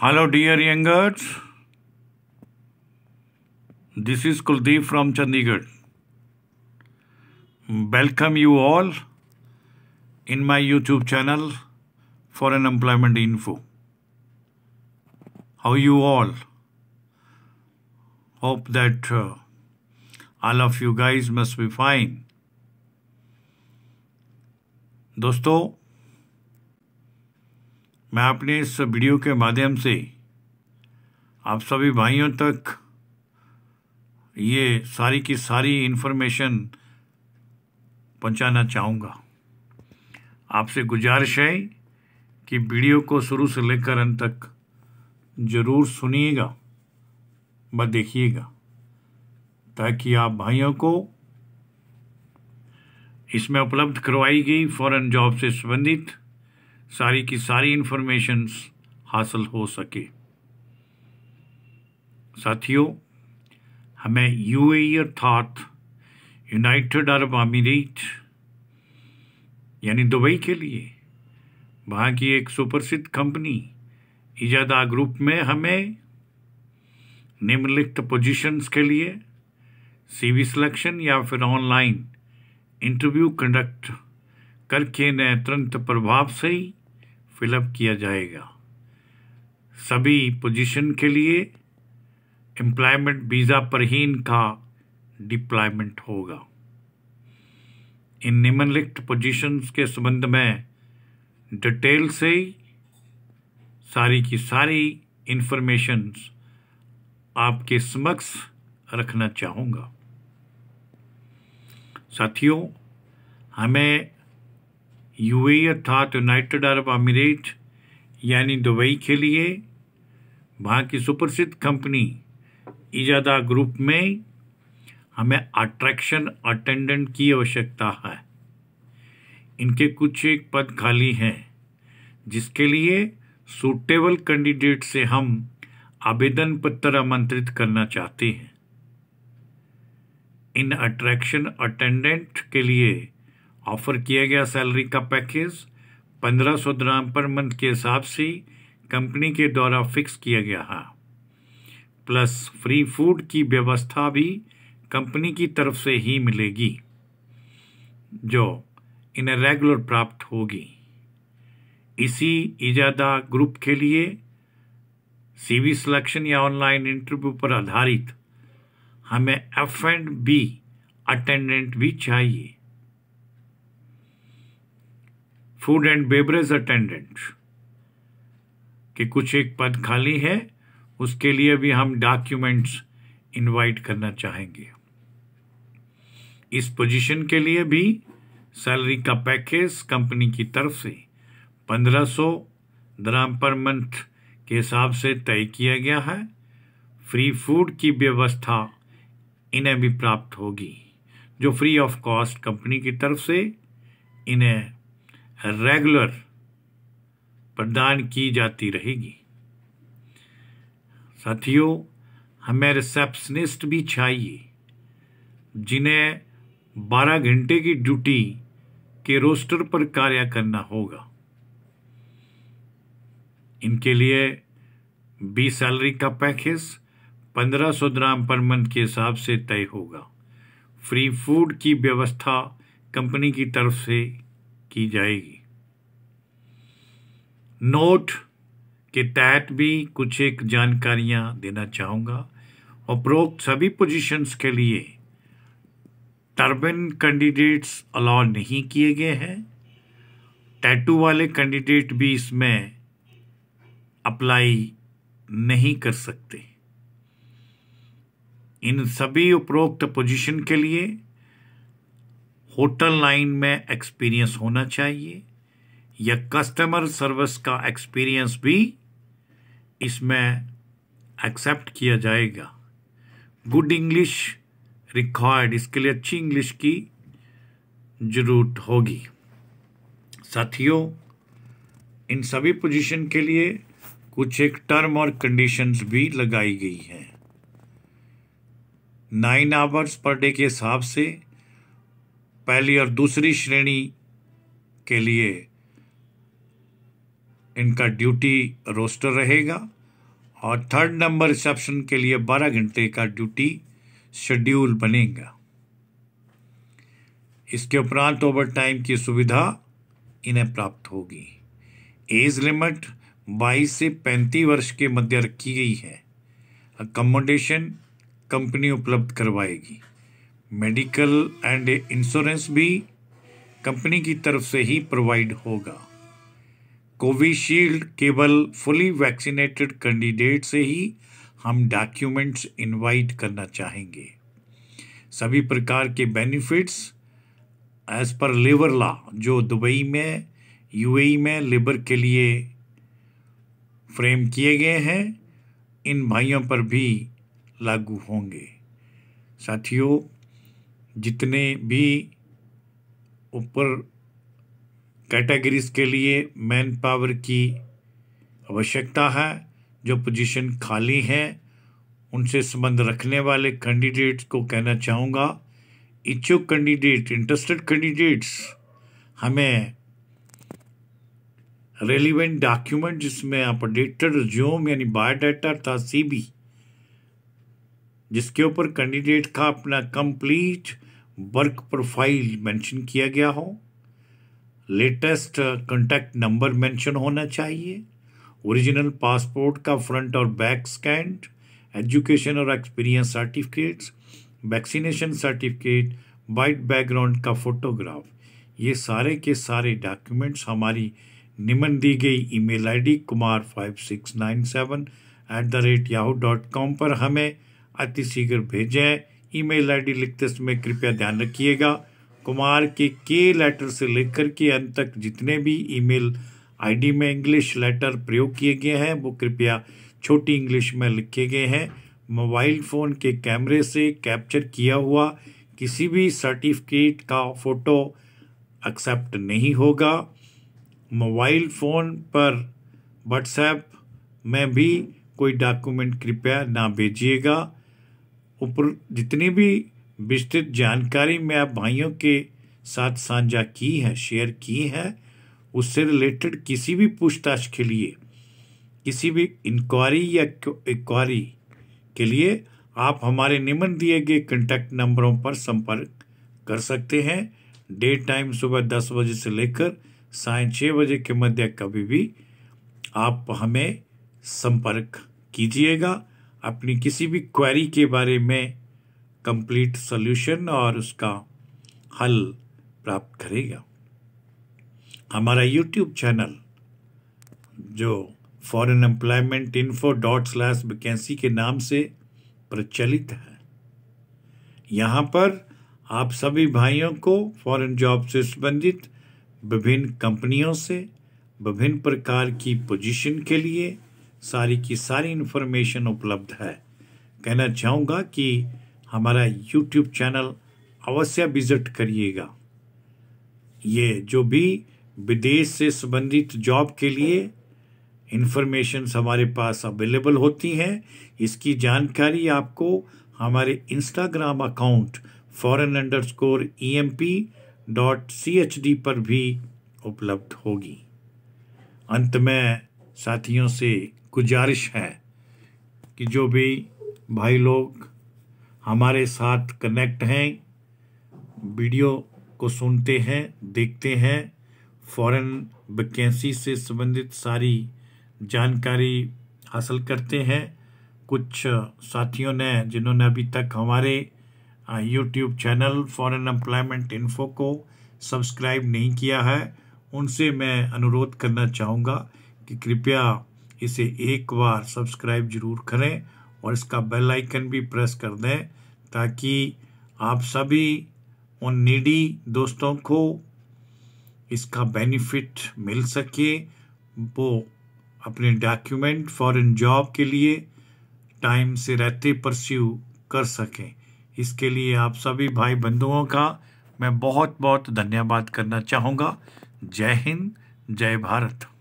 Hello, dear youngers. This is Kuldeep from Chandigarh. Welcome you all in my YouTube channel for an employment info. How you all? Hope that uh, all of you guys must be fine. दोस्तों मैं अपने इस video के माध्यम से आप सभी भाइयों तक ये सारी की सारी इन्फॉर्मेशन पहुंचाना चाहूँगा आपसे गुजारिश है कि वीडियो को शुरू से लेकर अंत तक ज़रूर सुनिएगा व देखिएगा ताकि आप भाइयों को इसमें उपलब्ध करवाई गई फॉरेन जॉब से संबंधित सारी की सारी इंफॉर्मेशन हासिल हो सके साथियों हमें यू e अर्थात यूनाइटेड अरब अमीरेट यानी दुबई के लिए वहाँ की एक सुप्रसिद्ध कंपनी इजादा ग्रुप में हमें निम्नलिखित पोजीशंस के लिए सीवी सिलेक्शन या फिर ऑनलाइन इंटरव्यू कंडक्ट करके ने तुरंत प्रभाव से ही फिलअप किया जाएगा सभी पोजीशन के लिए एम्प्लॉयमेंट वीज़ा परहीन का डिप्लॉयमेंट होगा इन निम्नलिखित पोजीशंस के संबंध में डिटेल से सारी की सारी इन्फॉर्मेशंस आपके समक्ष रखना चाहूंगा साथियों हमें यूएई अर्थात यूनाइटेड अरब अमीरेट यानी दुबई के लिए वहाँ की सुप्रसिद्ध कंपनी इजादा ग्रुप में हमें अट्रैक्शन अटेंडेंट की आवश्यकता है इनके कुछ एक पद खाली हैं जिसके लिए सूटेबल कैंडिडेट से हम आवेदन पत्र आमंत्रित करना चाहते हैं इन अट्रैक्शन अटेंडेंट के लिए ऑफर किया गया सैलरी का पैकेज पंद्रह सौ ग्राम पर मंथ के हिसाब से कंपनी के द्वारा फिक्स किया गया है प्लस फ्री फूड की व्यवस्था भी कंपनी की तरफ से ही मिलेगी जो इन्हें रेगुलर प्राप्त होगी इसी इजादा ग्रुप के लिए सीवी सिलेक्शन या ऑनलाइन इंटरव्यू पर आधारित हमें एफ एंड बी अटेंडेंट भी चाहिए फूड एंड बेवरेज अटेंडेंट कि कुछ एक पद खाली है उसके लिए भी हम डॉक्यूमेंट्स इनवाइट करना चाहेंगे इस पोजीशन के लिए भी सैलरी का पैकेज कंपनी की तरफ से 1500 सौ ग्राम पर मंथ के हिसाब से तय किया गया है फ्री फूड की व्यवस्था इन्हें भी प्राप्त होगी जो फ्री ऑफ कॉस्ट कंपनी की तरफ से इन्हें रेगुलर प्रदान की जाती रहेगी साथियों हमें रिसेप्शनिस्ट भी चाहिए जिन्हें 12 घंटे की ड्यूटी के रोस्टर पर कार्य करना होगा इनके लिए बी सैलरी का पैकेज पंद्रह सौ ग्राम पर मंथ के हिसाब से तय होगा फ्री फूड की व्यवस्था कंपनी की तरफ से की जाएगी नोट के तहत भी कुछ एक जानकारियां देना चाहूंगा उपरोक्त सभी पोजीशंस के लिए टर्बन कैंडिडेट्स अलाउ नहीं किए गए हैं टैटू वाले कैंडिडेट भी इसमें अप्लाई नहीं कर सकते इन सभी उपरोक्त पोजीशन के लिए होटल लाइन में एक्सपीरियंस होना चाहिए या कस्टमर सर्विस का एक्सपीरियंस भी इसमें एक्सेप्ट किया जाएगा गुड इंग्लिश रिक्वायर्ड इसके लिए अच्छी इंग्लिश की जरूरत होगी साथियों इन सभी पोजीशन के लिए कुछ एक टर्म और कंडीशंस भी लगाई गई हैं नाइन आवर्स पर डे के हिसाब से पहली और दूसरी श्रेणी के लिए इनका ड्यूटी रोस्टर रहेगा और थर्ड नंबर रिसेप्शन के लिए 12 घंटे का ड्यूटी शेड्यूल बनेगा इसके उपरांत ओवर टाइम की सुविधा इन्हें प्राप्त होगी एज लिमिट 22 से 35 वर्ष के मध्य रखी गई है अकोमोडेशन कंपनी उपलब्ध करवाएगी मेडिकल एंड इंश्योरेंस भी कंपनी की तरफ से ही प्रोवाइड होगा कोविशील्ड केवल फुली वैक्सीनेटेड कैंडिडेट से ही हम डॉक्यूमेंट्स इनवाइट करना चाहेंगे सभी प्रकार के benefits as per labour law जो दुबई में यूएई e में लेबर के लिए फ्रेम किए गए हैं इन भाइयों पर भी लागू होंगे साथियों जितने भी ऊपर कैटेगरीज के लिए मैन पावर की आवश्यकता है जो पोजीशन खाली हैं उनसे संबंध रखने वाले कैंडिडेट्स को कहना चाहूँगा इच्छुक कैंडिडेट इंटरेस्टेड कैंडिडेट्स हमें रेलिवेंट डॉक्यूमेंट जिसमें आप अपडेटेड रिज्यूम यानी बायोडाटा था बी जिसके ऊपर कैंडिडेट का अपना कंप्लीट वर्क प्रोफाइल मेंशन किया गया हो लेटेस्ट कॉन्टैक्ट नंबर मेंशन होना चाहिए ओरिजिनल पासपोर्ट का फ्रंट और बैक स्कैन एजुकेशन और experience certificates vaccination certificate white background का फोटोग्राफ ये सारे के सारे डॉक्यूमेंट्स हमारी निमन दी गई email ID Kumar five six nine seven eight the rate Yahoo dot com पर हमें अतिशीघ्र भेजें ईमेल आईडी लिखते समय कृपया ध्यान रखिएगा कुमार के के लेटर से लेकर के अंत तक जितने भी ईमेल आईडी में इंग्लिश लेटर प्रयोग किए गए हैं वो कृपया छोटी इंग्लिश में लिखे गए हैं मोबाइल फ़ोन के कैमरे से कैप्चर किया हुआ किसी भी सर्टिफिकेट का फ़ोटो एक्सेप्ट नहीं होगा मोबाइल फ़ोन पर व्हाट्सएप में भी कोई डॉक्यूमेंट कृपया ना भेजिएगा ऊपर जितनी भी विस्तृत जानकारी मैं आप भाइयों के साथ साझा की है शेयर की है उससे रिलेटेड किसी भी पूछताछ के लिए किसी भी इंक्वायरी या इंक्वायरी के लिए आप हमारे निम्न दिए गए कंटैक्ट नंबरों पर संपर्क कर सकते हैं डे टाइम सुबह दस बजे से लेकर साय छः बजे के मध्य कभी भी आप हमें संपर्क कीजिएगा अपनी किसी भी क्वेरी के बारे में कंप्लीट सॉल्यूशन और उसका हल प्राप्त करेगा हमारा यूट्यूब चैनल जो foreign employment info dot slash vacancy के नाम से प्रचलित है यहाँ पर आप सभी भाइयों को फॉरेन जॉब से संबंधित विभिन्न कंपनियों से विभिन्न प्रकार की पोजीशन के लिए सारी की सारी इन्फॉर्मेशन उपलब्ध है कहना चाहूँगा कि हमारा यूट्यूब चैनल अवश्य विजिट करिएगा ये जो भी विदेश से संबंधित जॉब के लिए इन्फॉर्मेशन हमारे पास अवेलेबल होती हैं इसकी जानकारी आपको हमारे Instagram account foreign underscore E M P dot C H D पर भी उपलब्ध होगी अंत में साथियों से गुजारिश है कि जो भी भाई लोग हमारे साथ कनेक्ट हैं वीडियो को सुनते हैं देखते हैं फॉरेन वैकेंसी से संबंधित सारी जानकारी हासिल करते हैं कुछ साथियों ने जिन्होंने अभी तक हमारे YouTube channel foreign employment info को सब्सक्राइब नहीं किया है उनसे मैं अनुरोध करना चाहूँगा कि कृपया इसे एक बार सब्सक्राइब जरूर करें और इसका बेल आइकन भी प्रेस कर दें ताकि आप सभी उन नीडी दोस्तों को इसका बेनिफिट मिल सके वो अपने डॉक्यूमेंट फॉरेन जॉब के लिए टाइम से रहते परस्यू कर सकें इसके लिए आप सभी भाई बंधुओं का मैं बहुत बहुत धन्यवाद करना चाहूँगा जय हिंद जय भारत